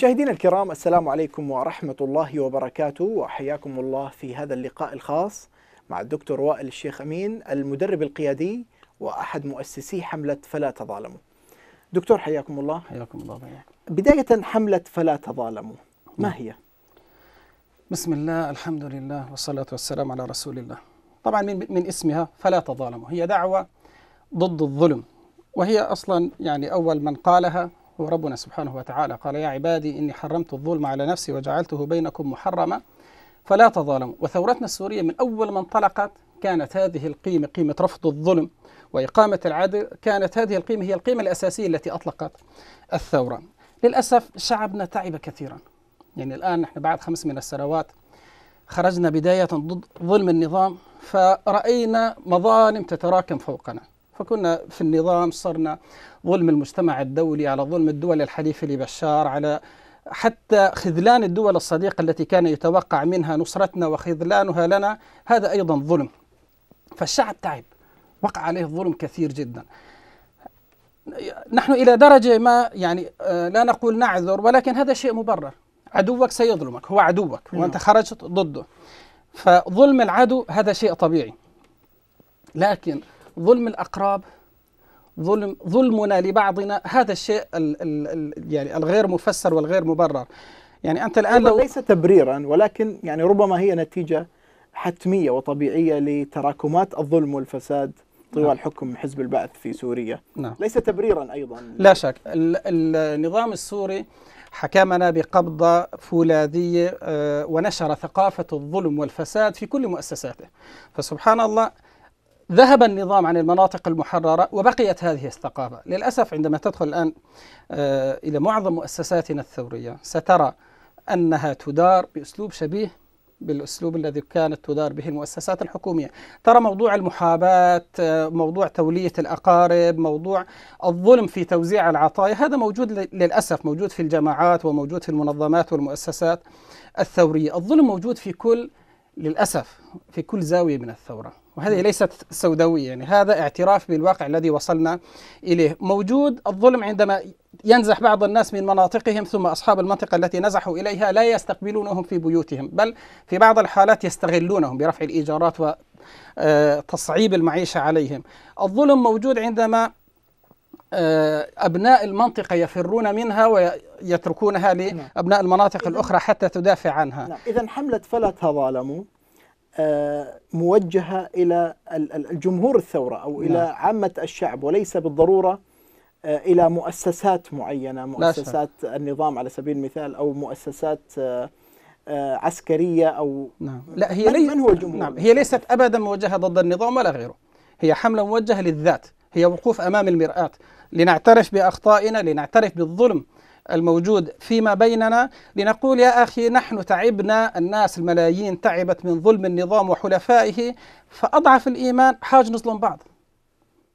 مشاهدينا الكرام السلام عليكم ورحمة الله وبركاته وحياكم الله في هذا اللقاء الخاص مع الدكتور وائل الشيخ أمين المدرب القيادي وأحد مؤسسي حملة فلا تظالموا دكتور حياكم الله حياكم الله بداية حملة فلا تظالموا ما نعم. هي؟ بسم الله الحمد لله والصلاة والسلام على رسول الله طبعا من, من اسمها فلا تظالموا هي دعوة ضد الظلم وهي أصلا يعني أول من قالها وربنا سبحانه وتعالى قال يا عبادي إني حرمت الظلم على نفسي وجعلته بينكم محرما فلا تظالموا وثورتنا السورية من أول ما انطلقت كانت هذه القيمة قيمة رفض الظلم وإقامة العدل كانت هذه القيمة هي القيمة الأساسية التي أطلقت الثورة للأسف شعبنا تعب كثيرا يعني الآن نحن بعد خمس من السنوات خرجنا بداية ضد ظلم النظام فرأينا مظالم تتراكم فوقنا فكنا في النظام صرنا ظلم المجتمع الدولي على ظلم الدول الحليفة لبشار على حتى خذلان الدول الصديقة التي كان يتوقع منها نصرتنا وخذلانها لنا هذا أيضا ظلم فالشعب تعب وقع عليه ظلم كثير جدا نحن إلى درجة ما يعني آه، لا نقول نعذر ولكن هذا شيء مبرر عدوك سيظلمك هو عدوك نعم. وأنت خرجت ضده فظلم العدو هذا شيء طبيعي لكن ظلم الأقراب ظلم ظلمنا لبعضنا هذا الشيء الـ الـ يعني الغير مفسر والغير مبرر يعني أنت الآن لو ليس تبريرا ولكن يعني ربما هي نتيجة حتمية وطبيعية لتراكمات الظلم والفساد طوال نعم. حكم حزب البعث في سوريا نعم. ليس تبريرا أيضا لا شك النظام السوري حكمنا بقبضة فولاذية آه، ونشر ثقافة الظلم والفساد في كل مؤسساته فسبحان الله ذهب النظام عن المناطق المحررة وبقيت هذه الثقافة للأسف عندما تدخل الآن آه، إلى معظم مؤسساتنا الثورية سترى أنها تدار بأسلوب شبيه بالأسلوب الذي كانت تدار به المؤسسات الحكومية ترى موضوع المحاباة آه، موضوع تولية الأقارب موضوع الظلم في توزيع العطايا هذا موجود للأسف موجود في الجماعات وموجود في المنظمات والمؤسسات الثورية الظلم موجود في كل للأسف في كل زاوية من الثورة وهذه ليست سوداوية يعني هذا اعتراف بالواقع الذي وصلنا إليه موجود الظلم عندما ينزح بعض الناس من مناطقهم ثم أصحاب المنطقة التي نزحوا إليها لا يستقبلونهم في بيوتهم بل في بعض الحالات يستغلونهم برفع الإيجارات وتصعيب المعيشة عليهم الظلم موجود عندما آه، أبناء المنطقة يفرون منها ويتركونها نعم. لأبناء المناطق الأخرى حتى تدافع عنها نعم. إذا حملة فلا تظالموا آه، موجهة إلى الجمهور الثورة أو إلى نعم. عامة الشعب وليس بالضرورة آه، إلى مؤسسات معينة مؤسسات النظام على سبيل المثال أو مؤسسات آه، عسكرية أو نعم. لا هي من, من هو الجمهور نعم. هي ليست أبدا موجهة ضد النظام ولا غيره هي حملة موجهة للذات هي وقوف أمام المرآة لنعترف بأخطائنا لنعترف بالظلم الموجود فيما بيننا لنقول يا أخي نحن تعبنا الناس الملايين تعبت من ظلم النظام وحلفائه فأضعف الإيمان حاج نظلم بعض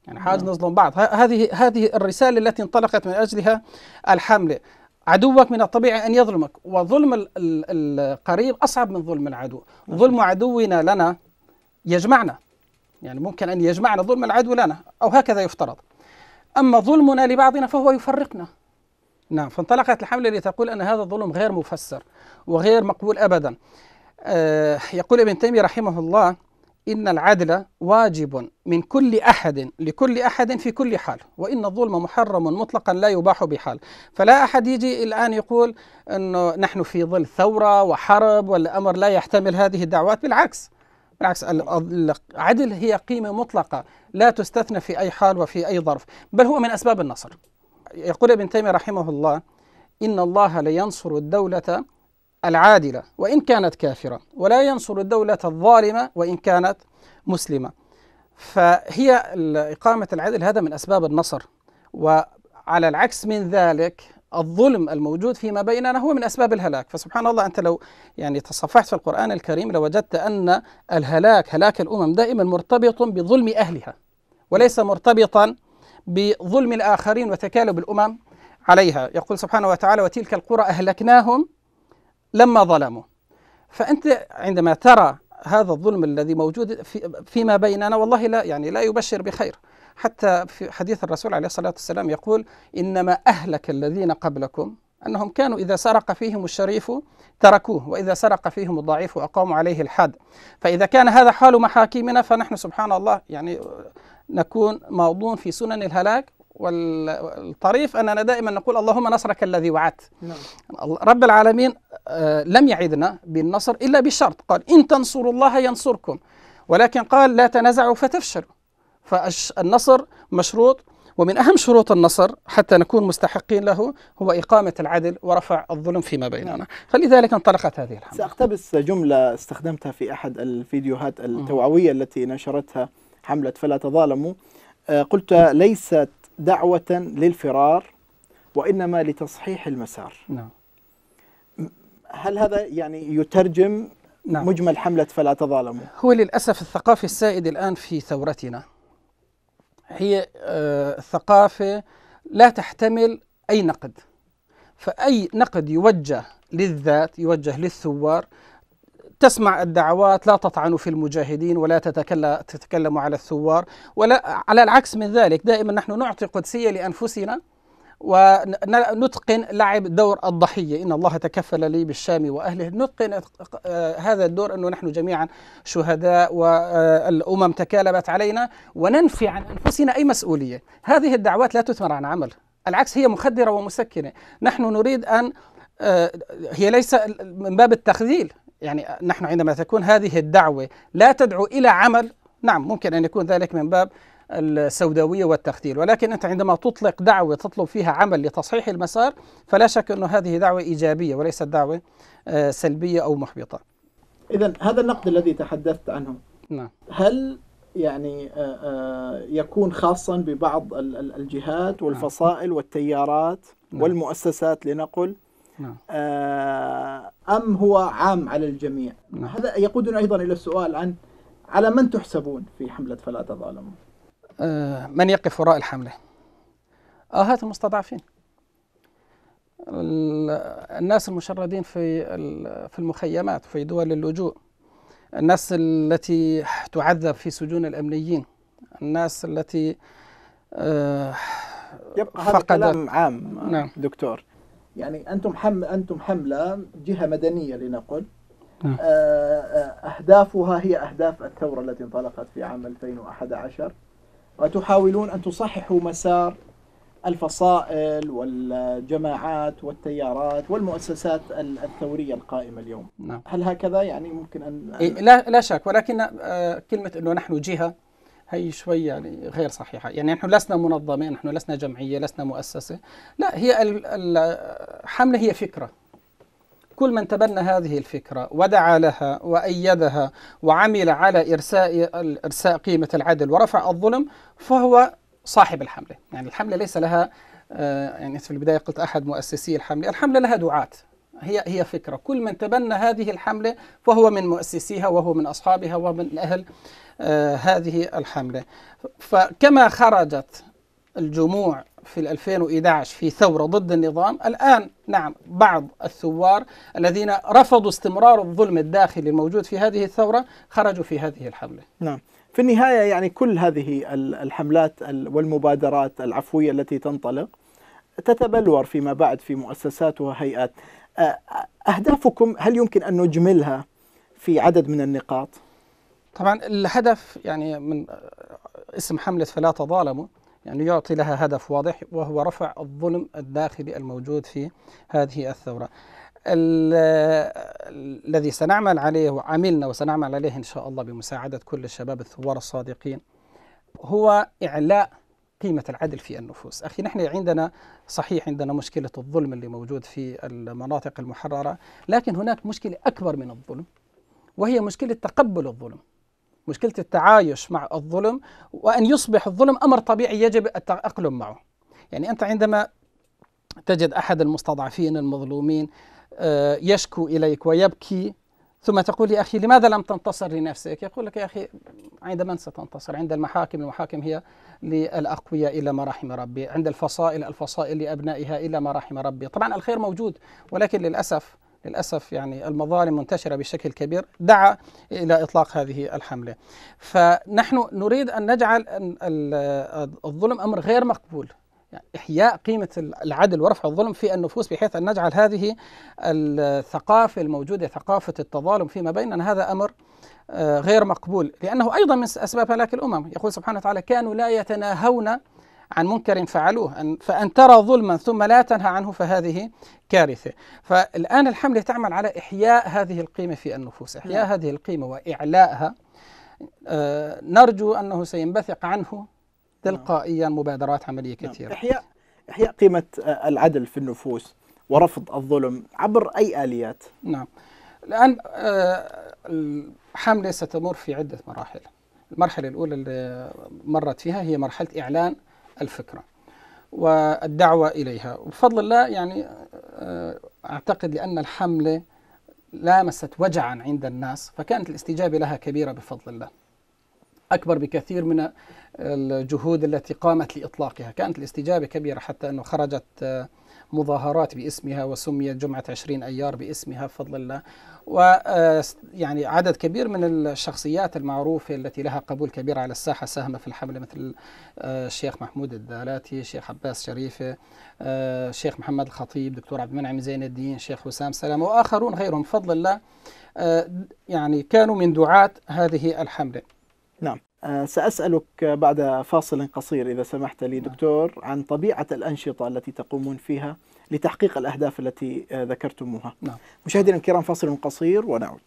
يعني حاج نعم. نظلم بعض هذه هذه الرسالة التي انطلقت من أجلها الحملة عدوك من الطبيعي أن يظلمك وظلم القريب أصعب من ظلم العدو نعم. ظلم عدونا لنا يجمعنا يعني ممكن أن يجمعنا ظلم العدو لنا أو هكذا يفترض أما ظلمنا لبعضنا فهو يفرقنا نعم فانطلقت الحملة لتقول أن هذا الظلم غير مفسر وغير مقبول أبدا آه يقول ابن تيمية رحمه الله إن العدل واجب من كل أحد لكل أحد في كل حال وإن الظلم محرم مطلقا لا يباح بحال فلا أحد يجي الآن يقول أنه نحن في ظل ثورة وحرب والأمر لا يحتمل هذه الدعوات بالعكس بالعكس العدل هي قيمة مطلقة لا تستثنى في أي حال وفي أي ظرف بل هو من أسباب النصر يقول ابن تيمية رحمه الله إن الله لينصر الدولة العادلة وإن كانت كافرة ولا ينصر الدولة الظالمة وإن كانت مسلمة فهي إقامة العدل هذا من أسباب النصر وعلى العكس من ذلك الظلم الموجود فيما بيننا هو من اسباب الهلاك، فسبحان الله انت لو يعني تصفحت في القران الكريم لوجدت لو ان الهلاك هلاك الامم دائما مرتبط بظلم اهلها وليس مرتبطا بظلم الآخرين وتكالب الأمم عليها يقول سبحانه وتعالى وتلك القرى أهلكناهم لما ظلموا فأنت عندما ترى هذا الظلم الذي موجود في فيما بيننا والله لا يعني لا يبشر بخير حتى في حديث الرسول عليه الصلاة والسلام يقول إنما أهلك الذين قبلكم أنهم كانوا إذا سرق فيهم الشريف تركوه وإذا سرق فيهم الضعيف أقاموا عليه الحد فإذا كان هذا حال محاكمنا فنحن سبحان الله يعني نكون موضون في سنن الهلاك والطريف أننا دائما نقول اللهم نصرك الذي وعدت نعم. رب العالمين آه، لم يعدنا بالنصر إلا بشرط قال إن تنصروا الله ينصركم ولكن قال لا تنازعوا فتفشلوا فالنصر مشروط ومن أهم شروط النصر حتى نكون مستحقين له هو إقامة العدل ورفع الظلم فيما نعم. بيننا فلذلك انطلقت هذه الحملة سأقتبس جملة استخدمتها في أحد الفيديوهات التوعوية التي نشرتها حملة فلا تظالموا آه، قلت ليست دعوة للفرار وإنما لتصحيح المسار نعم هل هذا يعني يترجم نعم. مجمل حملة فلا تظالموا هو للأسف الثقافة السائدة الآن في ثورتنا هي آه، ثقافة لا تحتمل أي نقد فأي نقد يوجه للذات يوجه للثوار تسمع الدعوات لا تطعن في المجاهدين ولا تتكلم على الثوار ولا على العكس من ذلك دائما نحن نعطي قدسية لأنفسنا ونتقن لعب دور الضحية إن الله تكفل لي بالشام وأهله نتقن هذا الدور أنه نحن جميعا شهداء والأمم تكالبت علينا وننفي عن أنفسنا أي مسؤولية هذه الدعوات لا تثمر عن عمل العكس هي مخدرة ومسكنة نحن نريد أن آه، هي ليس من باب التخذيل يعني نحن عندما تكون هذه الدعوة لا تدعو إلى عمل نعم ممكن أن يكون ذلك من باب السوداوية والتختيل ولكن أنت عندما تطلق دعوة تطلب فيها عمل لتصحيح المسار فلا شك أن هذه دعوة إيجابية وليست دعوة آه، سلبية أو محبطة إذا هذا النقد الذي تحدثت عنه نعم. هل يعني آه، آه، يكون خاصا ببعض الجهات نعم. والفصائل والتيارات نعم. والمؤسسات لنقل نعم. آه، أم هو عام على الجميع نعم. هذا يقودنا أيضا إلى السؤال عن على من تحسبون في حملة فلا تظالموا آه، من يقف وراء الحملة آهات آه، المستضعفين الناس المشردين في في المخيمات في دول اللجوء الناس التي تعذب في سجون الأمنيين الناس التي يبقى هذا كلام عام نعم. دكتور يعني أنتم حم أنتم حملة جهة مدنية لنقل نعم. آه، آه، أهدافها هي أهداف الثورة التي انطلقت في عام 2011 وتحاولون أن تصححوا مسار الفصائل والجماعات والتيارات والمؤسسات الثورية القائمة اليوم نعم. هل هكذا يعني ممكن أن إيه، لا, لا شك ولكن آه، كلمة أنه نحن جهة هي شوي يعني غير صحيحة يعني نحن لسنا منظمة نحن لسنا جمعية لسنا مؤسسة لا هي الحملة هي فكرة كل من تبنى هذه الفكرة ودعا لها وأيدها وعمل على إرساء إرساء قيمة العدل ورفع الظلم فهو صاحب الحملة يعني الحملة ليس لها آه، يعني في البداية قلت أحد مؤسسي الحملة الحملة لها دعاة هي هي فكره كل من تبنى هذه الحمله فهو من مؤسسيها وهو من اصحابها ومن اهل آه هذه الحمله فكما خرجت الجموع في 2011 في ثورة ضد النظام الآن نعم بعض الثوار الذين رفضوا استمرار الظلم الداخلي الموجود في هذه الثورة خرجوا في هذه الحملة نعم في النهاية يعني كل هذه الحملات والمبادرات العفوية التي تنطلق تتبلور فيما بعد في مؤسسات وهيئات أهدافكم هل يمكن أن نجملها في عدد من النقاط؟ طبعا الهدف يعني من اسم حملة فلا تظالموا يعني يعطي لها هدف واضح وهو رفع الظلم الداخلي الموجود في هذه الثورة الذي سنعمل عليه وعملنا وسنعمل عليه إن شاء الله بمساعدة كل الشباب الثوار الصادقين هو إعلاء قيمة العدل في النفوس أخي نحن عندنا صحيح عندنا مشكلة الظلم اللي موجود في المناطق المحررة لكن هناك مشكلة أكبر من الظلم وهي مشكلة تقبل الظلم مشكلة التعايش مع الظلم وأن يصبح الظلم أمر طبيعي يجب التأقلم معه يعني أنت عندما تجد أحد المستضعفين المظلومين آه، يشكو إليك ويبكي ثم تقول يا أخي لماذا لم تنتصر لنفسك يقول لك يا أخي عند من ستنتصر عند المحاكم المحاكم هي للأقوياء إلى ما رحم ربي عند الفصائل الفصائل لأبنائها إلى ما رحم ربي طبعا الخير موجود ولكن للأسف للأسف يعني المظالم منتشرة بشكل كبير دعا إلى إطلاق هذه الحملة فنحن نريد أن نجعل الظلم أمر غير مقبول يعني إحياء قيمة العدل ورفع الظلم في النفوس بحيث أن نجعل هذه الثقافة الموجودة ثقافة التظالم فيما بيننا هذا أمر آه، غير مقبول لأنه أيضا من أسباب هلاك الأمم يقول سبحانه وتعالى كانوا لا يتناهون عن منكر فعلوه فأن ترى ظلما ثم لا تنهى عنه فهذه كارثة فالآن الحملة تعمل على إحياء هذه القيمة في النفوس إحياء نعم. هذه القيمة وإعلائها آه، نرجو أنه سينبثق عنه تلقائيا مبادرات عملية نعم. كثيرة إحياء إحياء قيمة آه، العدل في النفوس ورفض الظلم عبر أي آليات نعم الآن آه، الحملة ستمر في عدة مراحل المرحلة الأولى اللي مرت فيها هي مرحلة إعلان الفكرة والدعوة إليها وبفضل الله يعني آه، أعتقد لأن الحملة لامست وجعا عند الناس فكانت الاستجابة لها كبيرة بفضل الله أكبر بكثير من الجهود التي قامت لإطلاقها كانت الاستجابة كبيرة حتى أنه خرجت آه، مظاهرات باسمها وسميت جمعة 20 أيار باسمها بفضل الله و آه، يعني عدد كبير من الشخصيات المعروفة التي لها قبول كبير على الساحة ساهم في الحملة مثل الشيخ آه، محمود الدالاتي الشيخ عباس شريفة الشيخ محمد الخطيب دكتور عبد المنعم زين الدين الشيخ وسام سلامة وآخرون غيرهم بفضل الله يعني كانوا من دعاة هذه الحملة نعم آه، سأسألك بعد فاصل قصير إذا سمحت لي نعم. دكتور عن طبيعة الأنشطة التي تقومون فيها لتحقيق الأهداف التي آه، ذكرتموها نعم. مشاهدينا الكرام فاصل قصير ونعود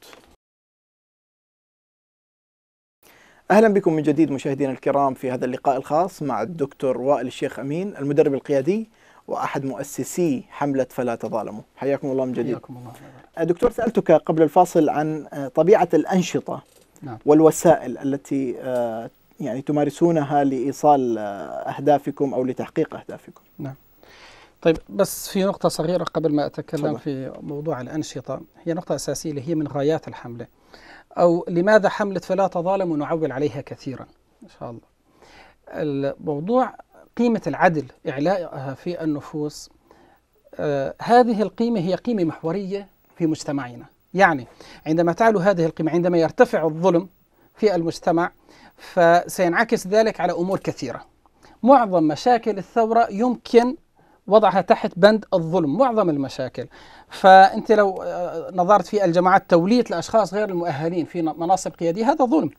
أهلا بكم من جديد مشاهدينا الكرام في هذا اللقاء الخاص مع الدكتور وائل الشيخ أمين المدرب القيادي وأحد مؤسسي حملة فلا تظالموا حياكم الله من جديد حياكم الله آه، دكتور سألتك قبل الفاصل عن طبيعة الأنشطة نعم. والوسائل التي آه، يعني تمارسونها لإيصال آه، أهدافكم أو لتحقيق أهدافكم نعم طيب بس في نقطة صغيرة قبل ما أتكلم صبح. في موضوع الأنشطة هي نقطة أساسية اللي هي من غايات الحملة أو لماذا حملة فلا تظالم ونعول عليها كثيرا إن شاء الله الموضوع قيمة العدل إعلائها في النفوس آه هذه القيمة هي قيمة محورية في مجتمعنا يعني عندما تعلو هذه القيمة عندما يرتفع الظلم في المجتمع فسينعكس ذلك على أمور كثيرة معظم مشاكل الثورة يمكن وضعها تحت بند الظلم معظم المشاكل فانت لو آه، نظرت في الجماعات توليه الاشخاص غير المؤهلين في مناصب قياديه هذا ظلم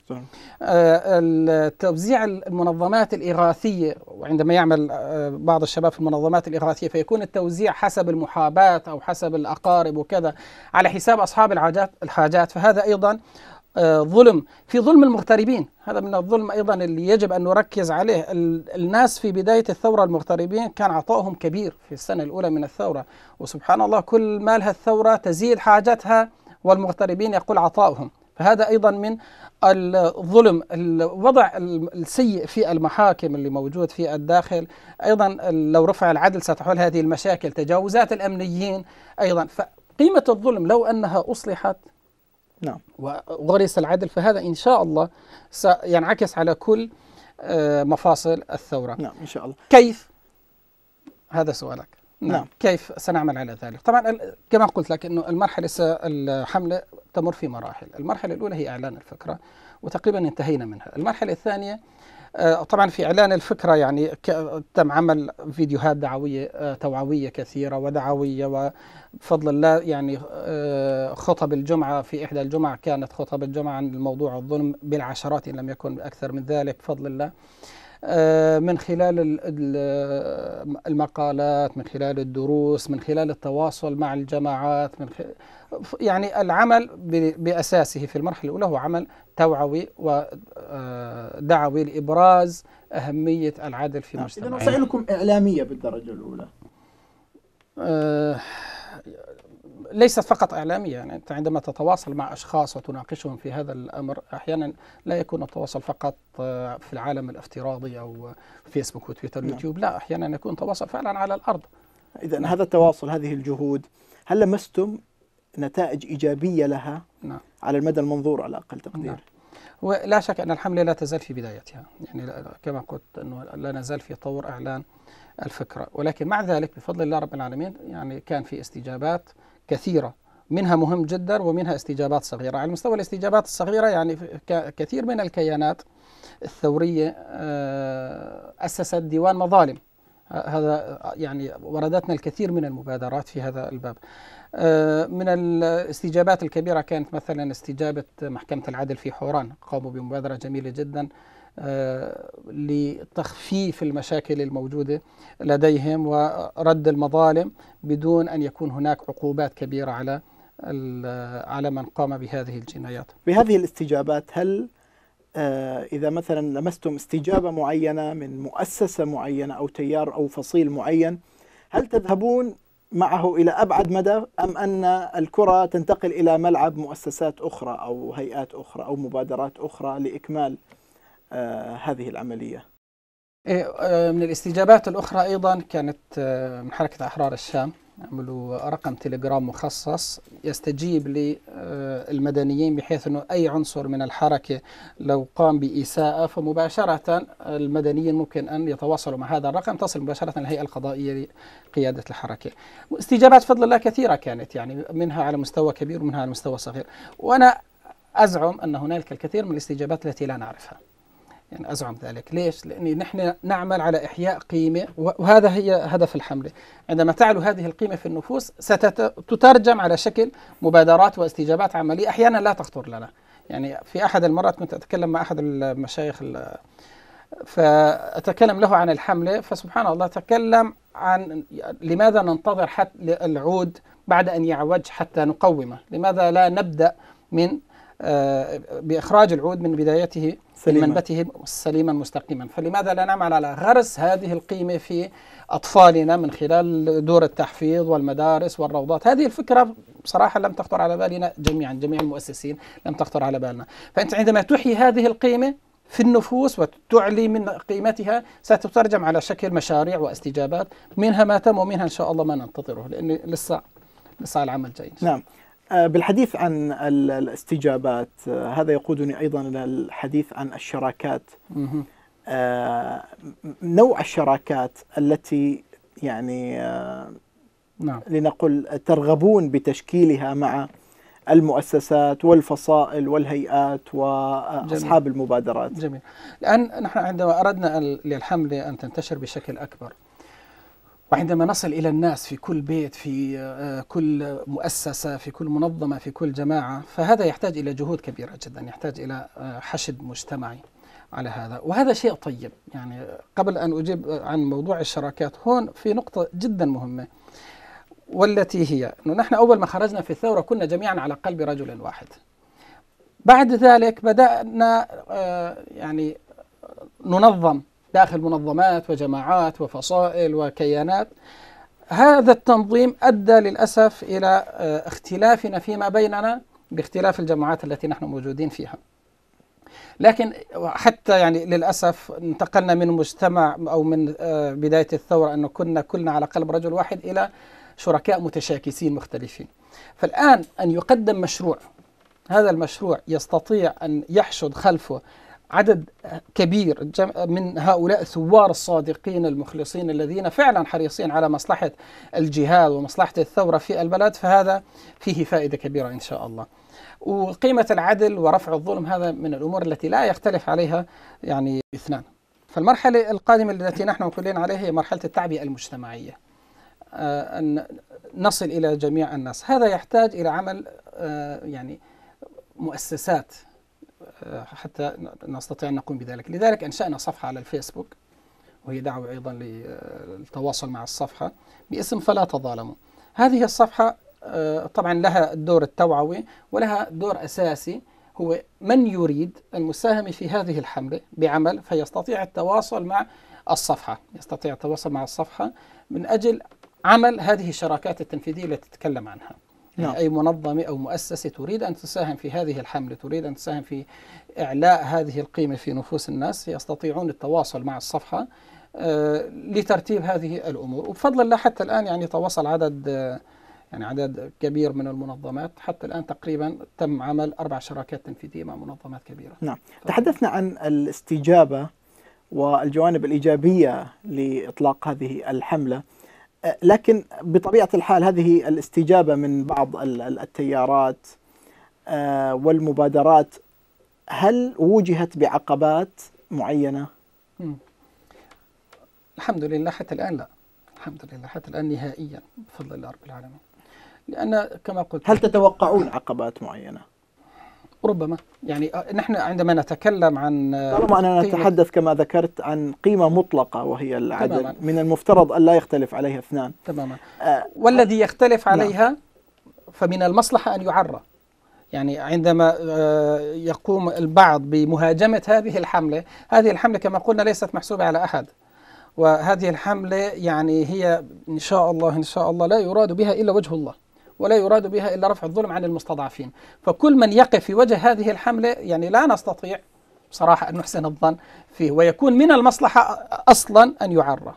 آه توزيع المنظمات الاغاثيه وعندما يعمل آه، بعض الشباب في المنظمات الاغاثيه فيكون التوزيع حسب المحاباه او حسب الاقارب وكذا على حساب اصحاب الحاجات فهذا ايضا آه، ظلم في ظلم المغتربين هذا من الظلم أيضا اللي يجب أن نركز عليه الناس في بداية الثورة المغتربين كان عطائهم كبير في السنة الأولى من الثورة وسبحان الله كل ما لها الثورة تزيد حاجتها والمغتربين يقول عطائهم فهذا أيضا من الظلم الوضع السيء في المحاكم اللي موجود في الداخل أيضا لو رفع العدل ستحل هذه المشاكل تجاوزات الأمنيين أيضا فقيمة الظلم لو أنها أصلحت نعم وغرس العدل فهذا إن شاء الله سينعكس على كل آه، مفاصل الثورة نعم إن شاء الله كيف؟ هذا سؤالك نعم, نعم. كيف سنعمل على ذلك؟ طبعا كما قلت لك أنه المرحلة الحملة تمر في مراحل المرحلة الأولى هي إعلان الفكرة وتقريبا انتهينا منها المرحلة الثانية آه، طبعا في اعلان الفكره يعني تم عمل فيديوهات دعويه آه، توعويه كثيره ودعويه وبفضل الله يعني آه، خطب الجمعه في احدى الجمع كانت خطب الجمعه عن الموضوع الظلم بالعشرات ان لم يكن اكثر من ذلك بفضل الله من خلال المقالات من خلال الدروس من خلال التواصل مع الجماعات من خلال يعني العمل بأساسه في المرحلة الأولى هو عمل توعوي ودعوي آه، لإبراز أهمية العدل في نعم. مجتمعنا إذا وسائلكم إعلامية بالدرجة الأولى آه، ليست فقط إعلامية يعني أنت عندما تتواصل مع أشخاص وتناقشهم في هذا الأمر أحيانا لا يكون التواصل فقط آه، في العالم الافتراضي أو فيسبوك وتويتر ويوتيوب نعم. لا أحيانا يكون تواصل فعلا على الأرض إذا هذا التواصل هذه الجهود هل لمستم نتائج إيجابية لها نعم. على المدى المنظور على أقل تقدير نعم. ولا شك أن الحملة لا تزال في بدايتها يعني كما قلت أنه لا نزال في طور إعلان الفكرة ولكن مع ذلك بفضل الله رب العالمين يعني كان في استجابات كثيرة منها مهم جدا ومنها استجابات صغيرة على مستوى الاستجابات الصغيرة يعني كثير من الكيانات الثورية آه، أسست ديوان مظالم هذا يعني وردتنا الكثير من المبادرات في هذا الباب آه، من الاستجابات الكبيرة كانت مثلا استجابة محكمة العدل في حوران قاموا بمبادرة جميلة جدا آه، لتخفيف المشاكل الموجودة لديهم ورد المظالم بدون أن يكون هناك عقوبات كبيرة على على من قام بهذه الجنايات بهذه الاستجابات هل آه، إذا مثلا لمستم استجابة معينة من مؤسسة معينة أو تيار أو فصيل معين هل تذهبون معه إلى أبعد مدى أم أن الكرة تنتقل إلى ملعب مؤسسات أخرى أو هيئات أخرى أو مبادرات أخرى لإكمال آه، هذه العملية؟ إيه، آه، من الاستجابات الأخرى أيضا كانت من حركة أحرار الشام عملوا رقم تليجرام مخصص يستجيب للمدنيين بحيث أنه أي عنصر من الحركة لو قام بإساءة فمباشرة المدنيين ممكن أن يتواصلوا مع هذا الرقم تصل مباشرة الهيئة القضائية لقيادة الحركة استجابات فضل الله كثيرة كانت يعني منها على مستوى كبير ومنها على مستوى صغير وأنا أزعم أن هنالك الكثير من الاستجابات التي لا نعرفها يعني أزعم ذلك ليش؟ لأن نحن نعمل على إحياء قيمة وهذا هي هدف الحملة عندما تعلو هذه القيمة في النفوس ستترجم على شكل مبادرات واستجابات عملية أحيانا لا تخطر لنا يعني في أحد المرات كنت أتكلم مع أحد المشايخ فأتكلم له عن الحملة فسبحان الله تكلم عن لماذا ننتظر حتى العود بعد أن يعوج حتى نقومه لماذا لا نبدأ من آه، بإخراج العود من بدايته سليما. من منبته سليما مستقيما فلماذا لا نعمل على غرس هذه القيمة في أطفالنا من خلال دور التحفيظ والمدارس والروضات هذه الفكرة بصراحة لم تخطر على بالنا جميعا جميع المؤسسين لم تخطر على بالنا فأنت عندما تحيي هذه القيمة في النفوس وتعلي من قيمتها ستترجم على شكل مشاريع واستجابات منها ما تم ومنها إن شاء الله ما ننتظره لأن لسه لسه العمل جيد نعم آه، بالحديث عن الاستجابات آه، هذا يقودني ايضا الى الحديث عن الشراكات آه، نوع الشراكات التي يعني نعم. لنقل ترغبون بتشكيلها مع المؤسسات والفصائل والهيئات واصحاب جميل. المبادرات. جميل. الان نحن عندما اردنا للحمله ان تنتشر بشكل اكبر وعندما نصل إلى الناس في كل بيت في آه، آه، كل مؤسسة في كل منظمة في كل جماعة فهذا يحتاج إلى جهود كبيرة جدا يحتاج إلى آه، حشد مجتمعي على هذا وهذا شيء طيب يعني قبل أن أجيب عن موضوع الشراكات هون في نقطة جدا مهمة والتي هي أنه نحن أول ما خرجنا في الثورة كنا جميعا على قلب رجل واحد بعد ذلك بدأنا يعني ننظم داخل منظمات وجماعات وفصائل وكيانات هذا التنظيم أدى للأسف إلى آه، اختلافنا فيما بيننا باختلاف الجماعات التي نحن موجودين فيها لكن حتى يعني للأسف انتقلنا من مجتمع أو من آه، بداية الثورة أنه كنا كلنا على قلب رجل واحد إلى شركاء متشاكسين مختلفين فالآن أن يقدم مشروع هذا المشروع يستطيع أن يحشد خلفه عدد كبير من هؤلاء الثوار الصادقين المخلصين الذين فعلا حريصين على مصلحة الجهاد ومصلحة الثورة في البلد فهذا فيه فائدة كبيرة إن شاء الله وقيمة العدل ورفع الظلم هذا من الأمور التي لا يختلف عليها يعني اثنان فالمرحلة القادمة التي نحن مقبلين عليها هي مرحلة التعبئة المجتمعية آه، أن نصل إلى جميع الناس هذا يحتاج إلى عمل آه، يعني مؤسسات حتى نستطيع أن نقوم بذلك لذلك أنشأنا صفحة على الفيسبوك وهي دعوة أيضا آه، للتواصل مع الصفحة باسم فلا تظالموا هذه الصفحة آه، طبعا لها الدور التوعوي ولها دور أساسي هو من يريد المساهمة في هذه الحملة بعمل فيستطيع التواصل مع الصفحة يستطيع التواصل مع الصفحة من أجل عمل هذه الشراكات التنفيذية التي تتكلم عنها نعم. أي منظمة أو مؤسسة تريد أن تساهم في هذه الحملة تريد أن تساهم في إعلاء هذه القيمة في نفوس الناس يستطيعون التواصل مع الصفحة آه، لترتيب هذه الأمور وبفضل الله حتى الآن يعني تواصل عدد آه، يعني عدد كبير من المنظمات حتى الآن تقريبا تم عمل أربع شراكات تنفيذية مع منظمات كبيرة نعم تحدثنا عن الاستجابة والجوانب الإيجابية لإطلاق هذه الحملة لكن بطبيعة الحال هذه الاستجابة من بعض التيارات آه، والمبادرات هل وجهت بعقبات معينة؟ الحمد لله حتى الآن لا الحمد لله حتى الآن نهائيا بفضل الله رب العالمين لأن كما قلت هل تتوقعون عقبات معينة؟ ربما يعني آه، نحن عندما نتكلم عن آه، طالما أننا نتحدث كما ذكرت عن قيمة مطلقة وهي العدد تماما. من المفترض أن لا يختلف عليها اثنان تماما آه والذي يختلف نعم. عليها نعم. فمن المصلحة أن يعرى يعني عندما آه، يقوم البعض بمهاجمة هذه الحملة هذه الحملة كما قلنا ليست محسوبة على أحد وهذه الحملة يعني هي إن شاء الله إن شاء الله لا يراد بها إلا وجه الله ولا يراد بها إلا رفع الظلم عن المستضعفين فكل من يقف في وجه هذه الحملة يعني لا نستطيع بصراحة أن نحسن الظن فيه ويكون من المصلحة أصلا أن يعرى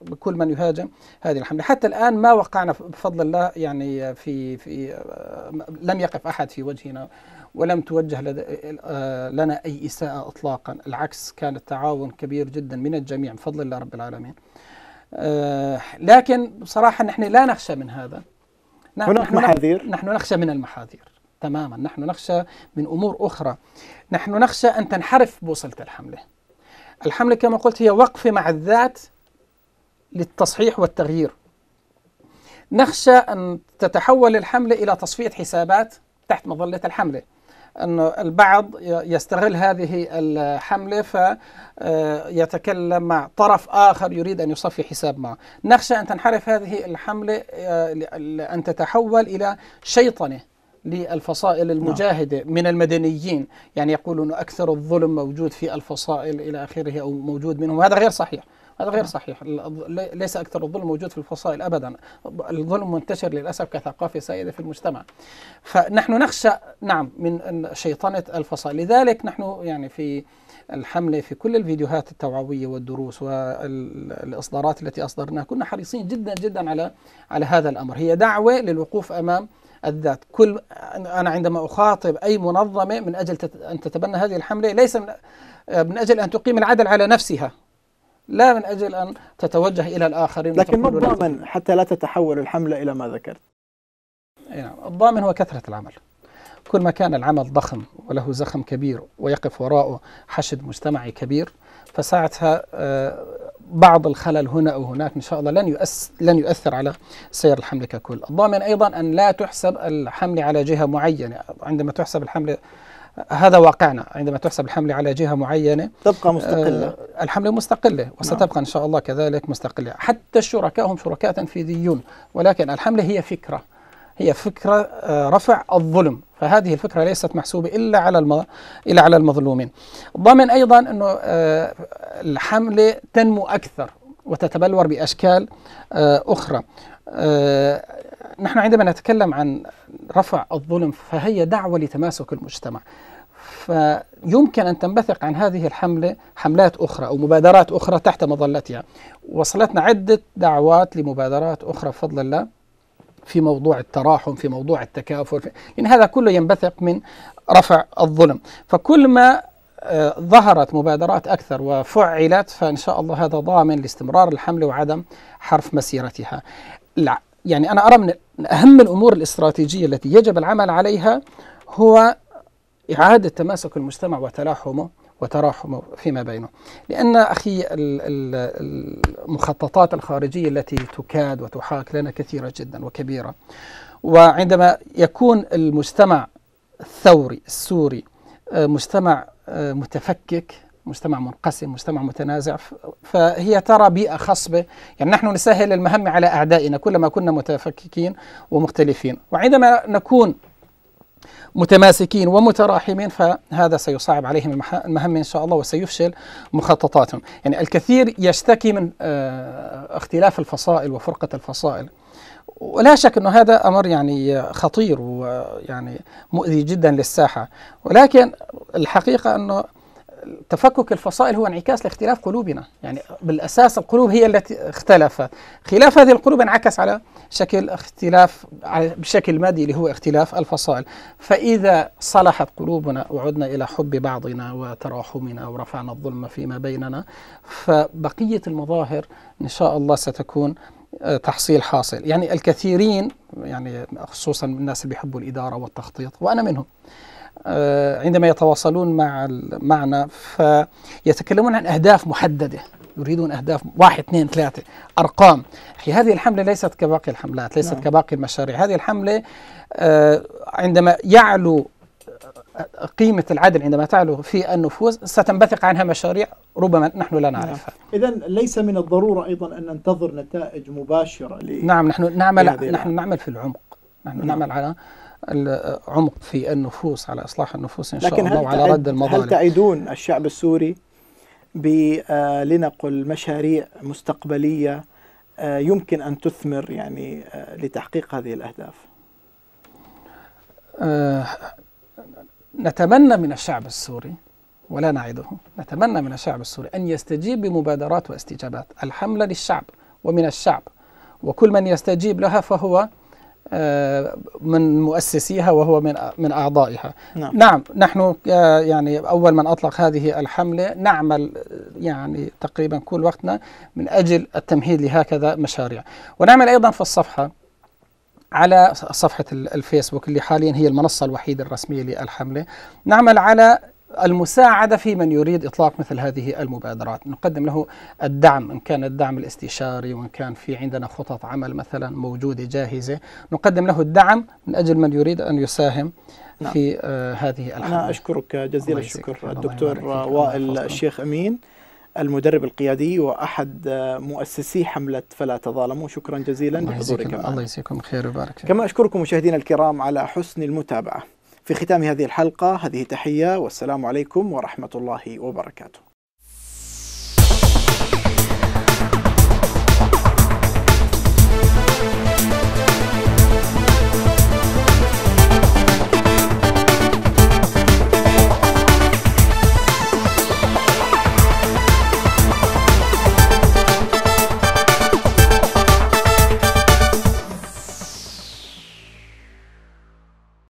بكل من يهاجم هذه الحملة حتى الآن ما وقعنا بفضل الله يعني في, في لم يقف أحد في وجهنا ولم توجه لنا أي إساءة إطلاقا العكس كان التعاون كبير جدا من الجميع بفضل الله رب العالمين آه، لكن بصراحة نحن لا نخشى من هذا نحن هناك نحن محاذير نحن نخشى من المحاذير تماما نحن نخشى من أمور أخرى نحن نخشى أن تنحرف بوصلة الحملة الحملة كما قلت هي وقفة مع الذات للتصحيح والتغيير نخشى أن تتحول الحملة إلى تصفية حسابات تحت مظلة الحملة أن البعض يستغل هذه الحملة فيتكلم آه، مع طرف آخر يريد أن يصفي حساب معه نخشى أن تنحرف هذه الحملة آه، أن تتحول إلى شيطنة للفصائل نعم. المجاهدة نعم. من المدنيين يعني يقولون أكثر الظلم موجود في الفصائل إلى آخره أو موجود منهم هذا غير صحيح هذا غير صحيح ليس أكثر الظلم موجود في الفصائل أبدا الظلم منتشر للأسف كثقافة سائدة في المجتمع فنحن نخشى نعم من شيطنة الفصائل لذلك نحن يعني في الحملة في كل الفيديوهات التوعوية والدروس والإصدارات التي أصدرناها كنا حريصين جدا جدا على على هذا الأمر هي دعوة للوقوف أمام الذات كل أنا عندما أخاطب أي منظمة من أجل أن تتبنى هذه الحملة ليس من, من أجل أن تقيم العدل على نفسها لا من أجل أن تتوجه إلى الآخرين لكن ما الضامن حتى لا تتحول الحملة إلى ما ذكرت يعني الضامن هو كثرة العمل كل ما كان العمل ضخم وله زخم كبير ويقف وراءه حشد مجتمعي كبير فساعتها آه، بعض الخلل هنا أو هناك إن شاء الله لن, لن يؤثر على سير الحمله ككل الضامن أيضا أن لا تحسب الحمله على جهة معينة عندما تحسب الحمله هذا واقعنا عندما تحسب الحملة على جهة معينة تبقى مستقلة آه، الحملة مستقلة وستبقى نعم. إن شاء الله كذلك مستقلة حتى الشركاء هم شركاء تنفيذيون ولكن الحملة هي فكرة هي فكرة آه، رفع الظلم فهذه الفكرة ليست محسوبة إلا على الم... إلا على المظلومين ضمن أيضا أنه آه، الحملة تنمو أكثر وتتبلور بأشكال أخرى نحن عندما نتكلم عن رفع الظلم فهي دعوة لتماسك المجتمع فيمكن أن تنبثق عن هذه الحملة حملات أخرى أو مبادرات أخرى تحت مظلتها وصلتنا عدة دعوات لمبادرات أخرى بفضل الله في موضوع التراحم في موضوع التكافل يعني هذا كله ينبثق من رفع الظلم فكل ما آه، ظهرت مبادرات أكثر وفعلت فإن شاء الله هذا ضامن لاستمرار الحملة وعدم حرف مسيرتها لا يعني أنا أرى من أهم الأمور الاستراتيجية التي يجب العمل عليها هو إعادة تماسك المجتمع وتلاحمه وتراحمه فيما بينه لأن أخي المخططات الخارجية التي تكاد وتحاك لنا كثيرة جدا وكبيرة وعندما يكون المجتمع الثوري السوري آه، مجتمع آه، متفكك مجتمع منقسم مجتمع متنازع فهي ترى بيئة خصبة يعني نحن نسهل المهمة على أعدائنا كلما كنا متفككين ومختلفين وعندما نكون متماسكين ومتراحمين فهذا سيصعب عليهم المهمة إن شاء الله وسيفشل مخططاتهم يعني الكثير يشتكي من آه، اختلاف الفصائل وفرقة الفصائل ولا شك انه هذا امر يعني خطير ويعني مؤذي جدا للساحه ولكن الحقيقه انه تفكك الفصائل هو انعكاس لاختلاف قلوبنا يعني بالأساس القلوب هي التي اختلفت خلاف هذه القلوب انعكس على شكل اختلاف بشكل مادي اللي هو اختلاف الفصائل فإذا صلحت قلوبنا وعدنا إلى حب بعضنا وتراحمنا ورفعنا الظلم فيما بيننا فبقية المظاهر إن شاء الله ستكون آه، تحصيل حاصل يعني الكثيرين يعني خصوصا الناس اللي بيحبوا الإدارة والتخطيط وأنا منهم آه، عندما يتواصلون مع معنا فيتكلمون عن أهداف محددة يريدون أهداف واحد اثنين ثلاثة أرقام أخي هذه الحملة ليست كباقي الحملات ليست نعم. كباقي المشاريع هذه الحملة آه، عندما يعلو آه، قيمة العدل عندما تعلو في النفوذ ستنبثق عنها مشاريع ربما نحن لا نعم. نعرفها نعم. إذا ليس من الضرورة أيضا أن ننتظر نتائج مباشرة نعم نحن نعمل نحن نعمل في العمق نحن نعم. نعمل على عمق في النفوس على إصلاح النفوس إن شاء الله وعلى رد المظالم هل تعدون الشعب السوري آه، لنقل مشاريع مستقبلية آه، يمكن أن تثمر يعني آه، لتحقيق هذه الأهداف أه نتمنى من الشعب السوري ولا نعده نتمنى من الشعب السوري أن يستجيب بمبادرات واستجابات الحملة للشعب ومن الشعب وكل من يستجيب لها فهو من مؤسسيها وهو من من اعضائها نعم, نعم نحن يعني اول من اطلق هذه الحمله نعمل يعني تقريبا كل وقتنا من اجل التمهيد لهكذا مشاريع ونعمل ايضا في الصفحه على صفحة الفيسبوك اللي حاليا هي المنصة الوحيدة الرسمية للحملة نعمل على المساعدة في من يريد إطلاق مثل هذه المبادرات نقدم له الدعم إن كان الدعم الاستشاري وإن كان في عندنا خطط عمل مثلا موجودة جاهزة نقدم له الدعم من أجل من يريد أن يساهم نعم. في آه هذه الحملة أنا أشكرك جزيل الشكر الدكتور وائل الشيخ أمين المدرب القيادي واحد آه، مؤسسي حمله فلا تظالموا شكرا جزيلا لحضورك الله يجزيكم خير وبارك كما اشكركم مشاهدينا الكرام على حسن المتابعه في ختام هذه الحلقة هذه تحية والسلام عليكم ورحمة الله وبركاته